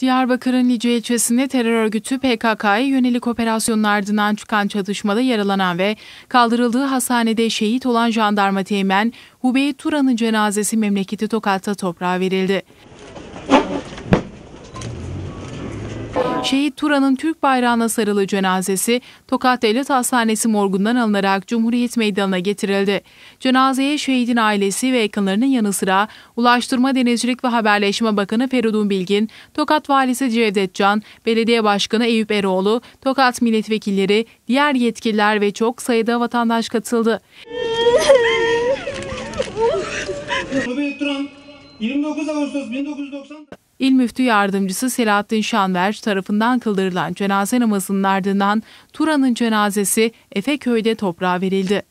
Diyarbakır'ın Lice ilçesinde terör örgütü PKK'ya yönelik operasyonun ardından çıkan çatışmada yaralanan ve kaldırıldığı hastanede şehit olan jandarma teğmen Hubey Turan'ın cenazesi memleketi Tokat'ta toprağa verildi. Şehit Turan'ın Türk bayrağına sarılı cenazesi Tokat Devlet Hastanesi morgundan alınarak Cumhuriyet Meydanı'na getirildi. Cenazeye şehidin ailesi ve yakınlarının yanı sıra Ulaştırma Denizcilik ve Haberleşme Bakanı Feridun Bilgin, Tokat Valisi Cevdet Can, Belediye Başkanı Eyüp Eroğlu, Tokat milletvekilleri, diğer yetkililer ve çok sayıda vatandaş katıldı. Turan 29 Ağustos 1990 İl Müftü Yardımcısı Selahattin Şanver tarafından kıldırılan cenaze namazının ardından Turan'ın cenazesi Efeköy'de toprağa verildi.